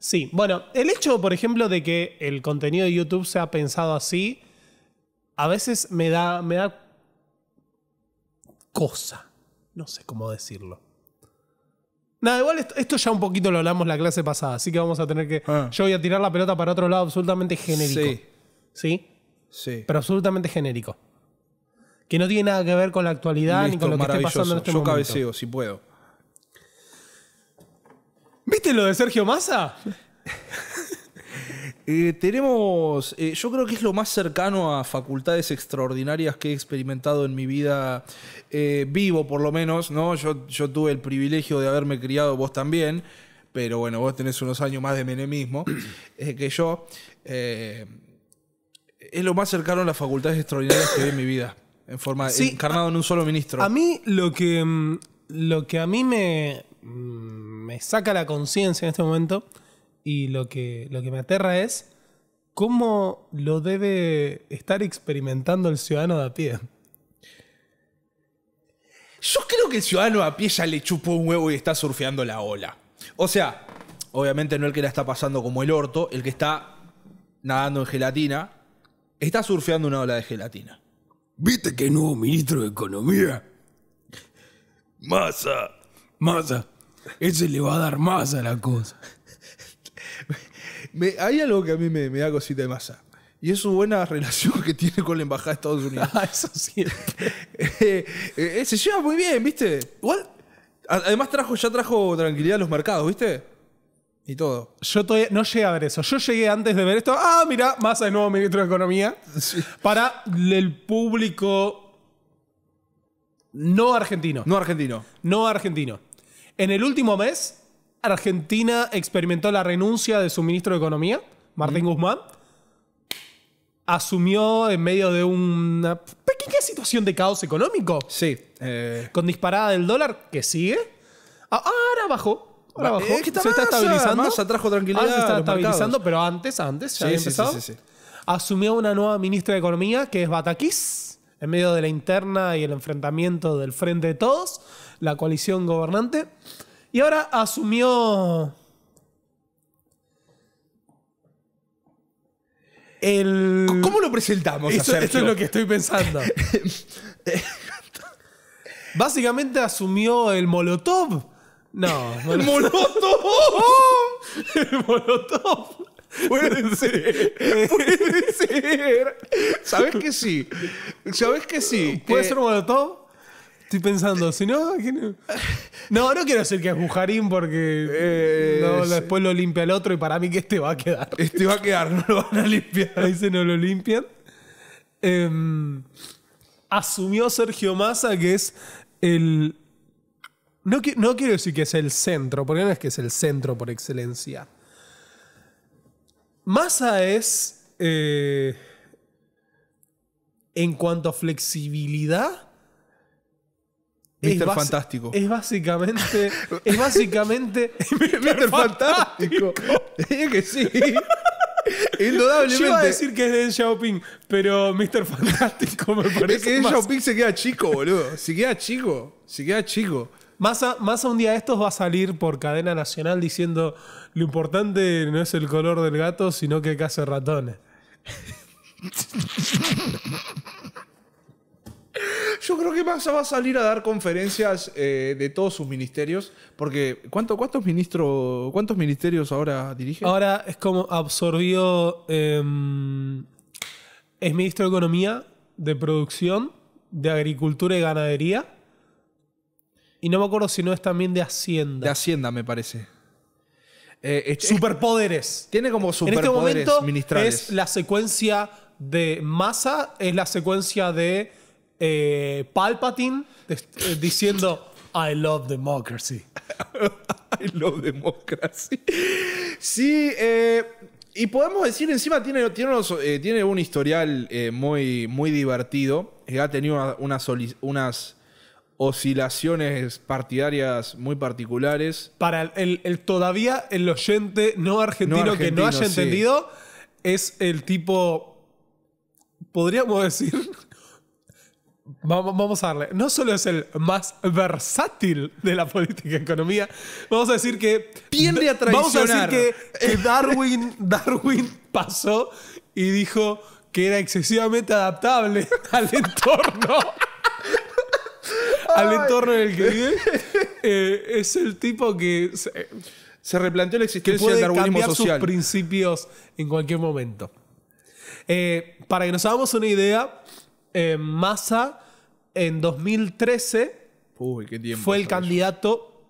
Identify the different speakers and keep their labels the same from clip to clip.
Speaker 1: Sí, bueno, el hecho, por ejemplo, de que el contenido de YouTube sea pensado así, a veces me da, me da cosa. No sé cómo decirlo. Nada, igual esto, ya un poquito lo hablamos la clase pasada, así que vamos a tener que. Ah. Yo voy a tirar la pelota para otro lado absolutamente genérico. Sí. ¿Sí? Sí. Pero absolutamente genérico. Que no tiene nada que ver con la actualidad ni con lo que esté pasando en este momento. si puedo. ¿Viste lo de Sergio Massa?
Speaker 2: Eh, tenemos, eh, yo creo que es lo más cercano a facultades extraordinarias que he experimentado en mi vida eh, vivo, por lo menos, ¿no? Yo, tuve el privilegio de haberme criado vos también, pero bueno, vos tenés unos años más de menemismo que yo. es lo más cercano a las facultades extraordinarias que vi en mi vida, en forma encarnado en un solo ministro. A
Speaker 1: mí lo que, mm, lo que a mí me mm, me saca la conciencia en este momento y lo que, lo que me aterra es cómo lo debe estar experimentando el ciudadano de a pie. Yo creo que el
Speaker 2: ciudadano a pie ya le chupó un huevo y está surfeando la ola. O sea, obviamente no el que la está pasando como el orto, el que está nadando en gelatina, está surfeando una ola de gelatina. ¿Viste que nuevo ministro de Economía? Masa. Masa.
Speaker 1: Ese le va a dar más a la cosa.
Speaker 2: hay algo que a mí me, da cosita de masa. Y es su buena relación que tiene con la embajada de Estados Unidos. Ah, eso sí. Eh, eh, se lleva muy bien, ¿viste?
Speaker 1: Además trajo, ya trajo tranquilidad a los mercados, ¿viste? Y todo. Yo todavía no llegué a ver eso. Yo llegué antes de ver esto. Ah, mira, masa de nuevo ministro de Economía. Para el público no argentino. No argentino. No argentino. En el último mes, Argentina experimentó la renuncia de su ministro de Economía, Martín Guzmán. Asumió en medio de una pequeña situación de caos económico. Sí. Eh. Con disparada del dólar que sigue. Ahora bajó. Ahora bajó. Eh, se está estabilizando. Se trajo tranquilidad. se está estabilizando, pero antes, antes, ya Asumió una nueva ministra de Economía que es Bataquis en medio de la interna y el enfrentamiento del Frente de Todos, la coalición gobernante. Y ahora asumió el... ¿Cómo lo presentamos? Eso, eso es lo que estoy pensando. Básicamente asumió el Molotov. No, el Molotov. el Molotov. Puede ser. Puede ser. ¿Sabes que sí? ¿Sabes que sí? ¿Puede ser un todo Estoy pensando, si no. No, no quiero decir que es Bujarín porque eh, después lo limpia el otro y para mí que este va a quedar. Este va a quedar, no lo van a limpiar. Ahí no lo limpian. Em, asumió Sergio Massa que es el. No, no quiero decir que es el centro, porque no es que es el centro por excelencia Massa es, eh, en cuanto a flexibilidad, Mister Fantástico. Es básicamente. es básicamente. Mister Fantástico. es que sí. Indudablemente. Yo iba a decir que es de Xiaoping, pero Mr. Fantástico me parece. Es que Deng Xiaoping se queda chico, boludo. Se queda chico. Se queda chico. Más un día de estos va a salir por cadena nacional diciendo lo importante no es el color del gato, sino que case ratones.
Speaker 2: Yo creo que va a salir a dar conferencias eh, de todos sus ministerios, porque ¿cuánto, cuántos, ministros ¿cuántos ministerios ahora dirige?
Speaker 1: Ahora es como absorbió, em, es ministro de Economía, de Producción, de Agricultura y Ganadería, y no me acuerdo si no es también de Hacienda. De Hacienda, me parece. Eh, superpoderes. tiene como superpoderes en este momento Es la secuencia de masa, es la secuencia de eh, Palpatine eh, diciendo I love democracy. I love democracy. Sí,
Speaker 2: y podemos decir, encima tiene, tiene, tiene un historial muy, muy divertido. Ha tenido unas oscilaciones
Speaker 1: partidarias muy particulares. Para el, todavía el oyente no argentino, que no haya entendido, es el tipo, podríamos decir, Vamos a darle. No solo es el más versátil de la política y economía, vamos a decir que. Tiende a traicionar. Vamos a decir que, que Darwin, Darwin pasó y dijo que era excesivamente adaptable al entorno al entorno del que vive, eh, es el tipo que se, eh, replanteó la existencia del darwinismo social. sus principios en cualquier momento. Eh, para que nos hagamos una idea, Massa en 2013 fue el candidato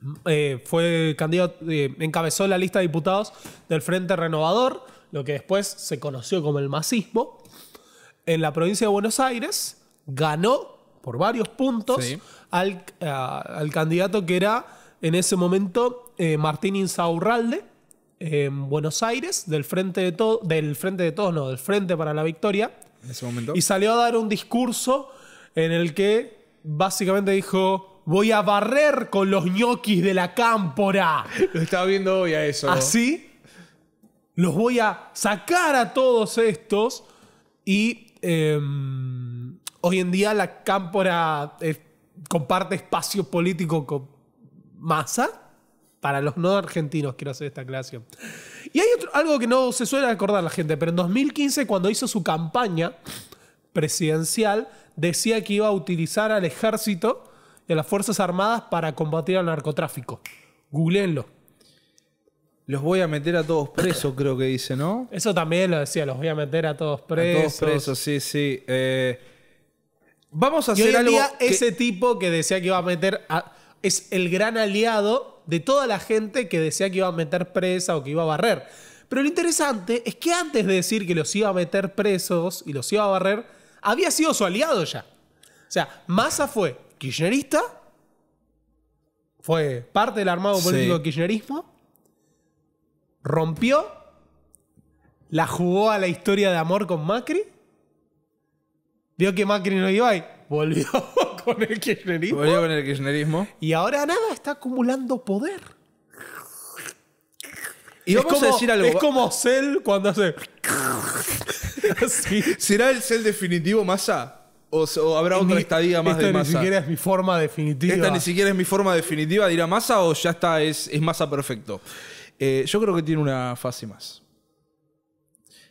Speaker 1: mm, fue candidato, encabezó la lista de diputados del Frente Renovador, lo que después se conoció como el masismo, en la provincia de Buenos Aires, ganó por varios puntos eh, al, candidato que era en ese momento eh, Martín Insaurralde en Buenos Aires, del Frente de Todos, del Frente de Todos, no, del Frente para la Victoria. En ese momento. Y salió a dar un discurso en el que básicamente dijo. Voy a barrer con los ñoquis de la cámpora. Lo estaba viendo hoy a eso. Así, los voy a sacar a todos estos y em, Hoy en día la cámpora eh, comparte espacio político con masa para los no argentinos, quiero hacer esta aclaración. Y hay algo que no se suele acordar la gente, pero en 2015, cuando hizo su campaña presidencial, decía que iba a utilizar al ejército y a las Fuerzas Armadas para combatir al narcotráfico. Googleenlo. Los voy a
Speaker 2: meter a todos presos, creo que dice, ¿no?
Speaker 1: Eso también lo decía, los voy a meter a todos presos. A todos presos,
Speaker 2: sí, sí. Eh, Vamos a hacer Ese
Speaker 1: tipo que decía que iba a meter. es el gran aliado de toda la gente que decía que iba a meter presa o que iba a barrer. Pero lo interesante es que antes de decir que los iba a meter presos y los iba a barrer, había sido su aliado ya. O sea, Massa fue kirchnerista, fue parte del armado político kirchnerismo, rompió, la jugó a la historia de amor con Macri Vio que Macri no iba y volvió con el kirchnerismo. Volvió con el kirchnerismo. Y ahora nada, está acumulando poder.
Speaker 2: Y Es como
Speaker 1: Cell cuando hace. ¿Será el Cell
Speaker 2: definitivo Massa? O, habrá otra estadía más de Massa? Ni siquiera
Speaker 1: es mi forma definitiva. Esta ni
Speaker 2: siquiera es mi forma definitiva dirá ir Massa o ya está, es, masa perfecto. Eh, yo creo que tiene una fase más.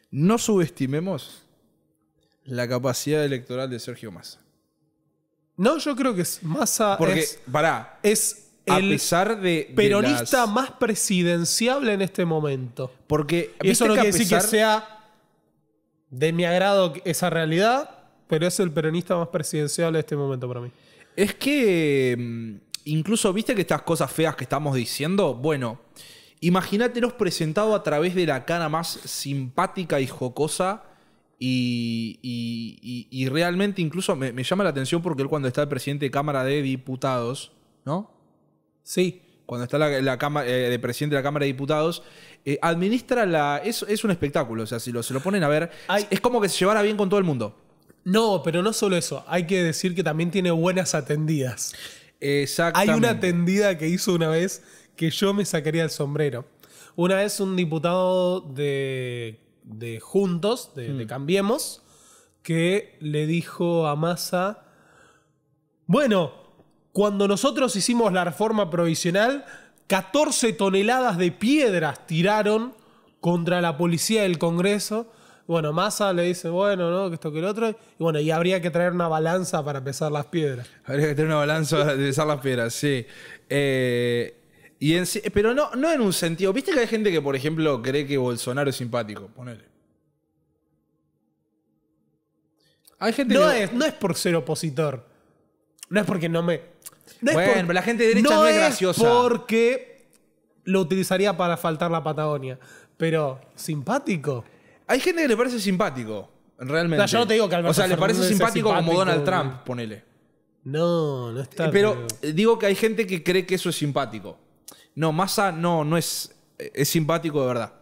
Speaker 2: No subestimemos
Speaker 1: la capacidad electoral de Sergio Massa. No, yo creo que es Massa Porque, pará, es el a pesar de, peronista más presidenciable en este momento. Porque eso no quiere decir que sea de mi agrado esa realidad, pero es el peronista más presidenciable en este momento para mí.
Speaker 2: Es que mm, incluso viste que estas cosas feas que estamos diciendo, bueno, imagínate nos presentado a través de la cara más simpática y jocosa y, y, realmente incluso me, llama la atención porque él cuando está el presidente de Cámara de Diputados, ¿no? Sí. Cuando está la, cámara, eh, de presidente de la Cámara de Diputados, eh, administra la... Es, es, un espectáculo, o sea, si lo, se lo ponen a ver, es como que se llevara bien con todo el mundo.
Speaker 1: No, pero no solo eso, hay que decir que también tiene buenas atendidas. Exactamente. Hay una atendida que hizo una vez que yo me sacaría el sombrero. Una vez un diputado de de Juntos, de, mm. Cambiemos, que le dijo a Massa, bueno, cuando nosotros hicimos la reforma provisional, 14 toneladas de piedras tiraron contra la policía del Congreso. Bueno, Massa le dice, bueno, ¿no? Que esto que el otro. Y bueno, y habría que traer una balanza para pesar las piedras.
Speaker 2: Habría que traer una balanza para pesar las piedras, sí. Eh, pero no, no en un sentido. Viste que hay gente que, por ejemplo, cree que Bolsonaro es simpático. Ponele.
Speaker 1: Hay gente no, es, no es por ser opositor. No es porque no me. No bueno, es la gente de derecha no, no es, Porque lo utilizaría para faltar la Patagonia. Pero, simpático. Hay gente que le parece simpático, realmente. O sea, yo no le parece simpático, como Donald Trump, ponele. No,
Speaker 2: no está. Eh, pero digo que hay gente que cree que eso es simpático. No, Massa no, no es. Es simpático de verdad.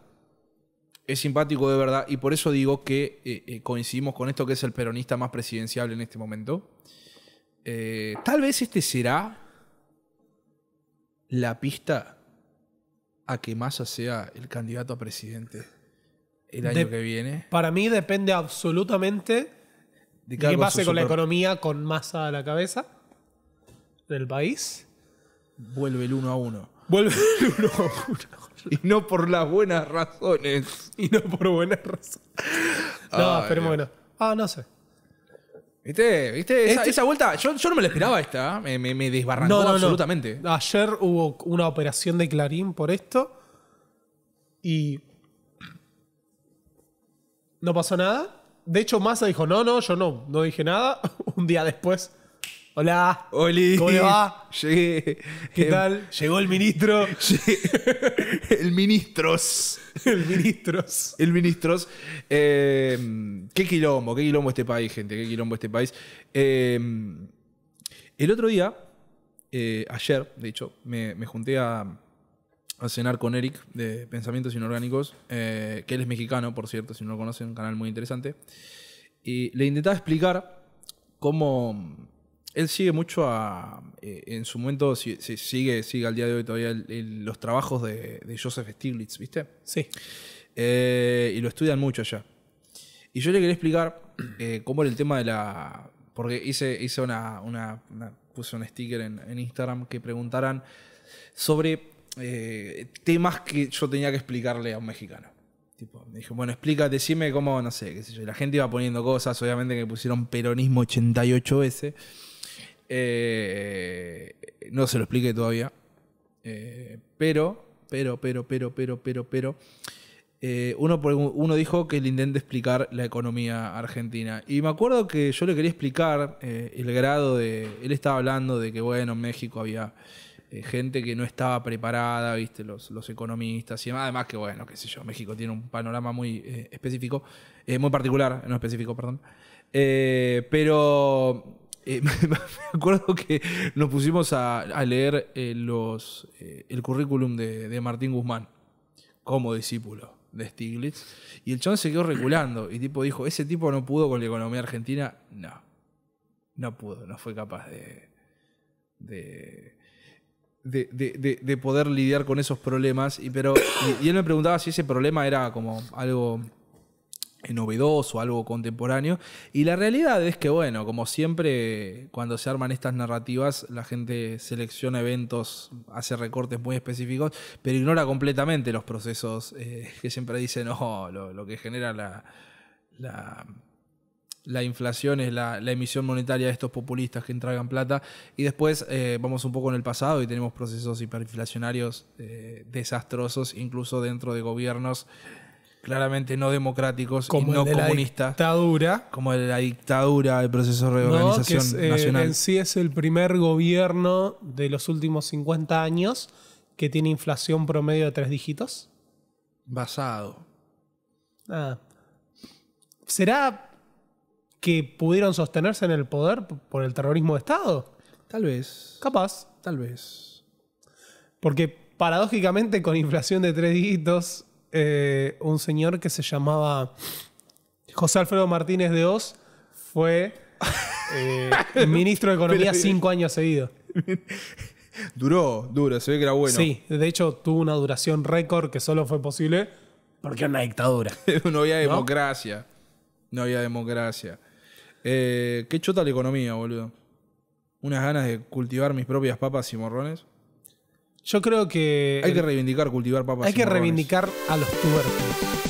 Speaker 2: Es simpático de verdad. Y por eso digo que eh, eh, coincidimos con esto que es el peronista más presidenciable en este momento. Eh, tal vez este será la pista a que Massa sea el candidato
Speaker 1: a presidente el año que viene. Para mí depende absolutamente de, qué pase con la economía con Massa a la cabeza del país.
Speaker 2: Vuelve el uno a uno. Vuelve Y no por las buenas razones. Y no por buenas razones. No, pero bueno. Ah, no sé. ¿Viste? ¿Viste? Esa, este vuelta, yo, no me la esperaba esta. ¿eh? Me, me, absolutamente.
Speaker 1: Ayer hubo una operación de Clarín por esto. Y. No pasó nada. De hecho, Massa dijo: No, no, yo no, no dije nada. Un día después Hola. ¿Cómo va? Llegué. ¿Qué em, tal? Llegó el ministro. el ministros.
Speaker 2: el ministros. El ministros. Em, qué quilombo, qué quilombo este país, gente, qué quilombo este país. Em, el otro día, eh, ayer, de hecho, me, junté a, a, cenar con Eric de Pensamientos Inorgánicos, eh, que él es mexicano, por cierto, si no lo conocen, un canal muy interesante. Y le intentaba explicar cómo él sigue mucho a. Eh, en su momento, si, sigue, sigue al día de hoy todavía los trabajos de, Joseph Stiglitz, ¿viste? Sí. Eh, y lo estudian mucho allá. Y yo le quería explicar eh, cómo era el tema de la. Porque hice, hice una, una, Puse un sticker en, Instagram que preguntaran sobre temas que yo tenía que explicarle a un mexicano. Tipo, me dije, bueno, explica, decime cómo, no sé, qué sé yo. la gente iba poniendo cosas, obviamente que pusieron peronismo 88 veces. Eh, no se lo expliqué todavía. Eh, pero, pero, pero, pero, pero, pero, pero. Eh, uno, uno dijo que le intenta explicar la economía argentina. Y me acuerdo que yo le quería explicar el grado de. Él estaba hablando de que, bueno, en México había gente que no estaba preparada, ¿viste? Los, los economistas y Además, que, bueno, qué sé yo, México tiene un panorama muy específico, muy particular, no específico, perdón. pero eh, me, acuerdo que nos pusimos a, leer eh, los, eh, el currículum de, Martín Guzmán como discípulo de Stiglitz y el chon se quedó regulando y tipo dijo, ese tipo no pudo con la economía argentina, no, no pudo, no fue capaz de, de poder lidiar con esos problemas. Y, pero, y, él me preguntaba si ese problema era como algo novedoso, algo contemporáneo. Y la realidad es que, bueno, como siempre, cuando se arman estas narrativas, la gente selecciona eventos, hace recortes muy específicos, pero ignora completamente los procesos eh, que siempre dicen, no, oh, lo, que genera la, la inflación es la, emisión monetaria de estos populistas que entregan plata. Y después eh, vamos un poco en el pasado y tenemos procesos hiperinflacionarios eh, desastrosos, incluso dentro de gobiernos claramente no democráticos y no comunistas. dictadura. Como la dictadura, del proceso de reorganización eh, nacional. En
Speaker 1: sí es el primer gobierno de los últimos 50 años que tiene inflación promedio de tres dígitos. Basado. Ah. ¿Será que pudieron sostenerse en el poder por el terrorismo de Estado? Tal vez. Capaz. Tal vez. Porque paradójicamente con inflación de tres dígitos eh, un señor que se llamaba José Alfredo Martínez de Oz, fue eh, ministro de Economía cinco años seguidos.
Speaker 2: Duró, duro, se ve que era bueno. Sí,
Speaker 1: de hecho tuvo una duración récord que solo fue posible porque era una dictadura. no había
Speaker 2: democracia. No, había democracia. Eh, qué chota la economía, boludo. Unas ganas de cultivar mis propias papas y morrones. Yo creo que. Hay que reivindicar cultivar papas. Hay que reivindicar
Speaker 1: a los tubérculos.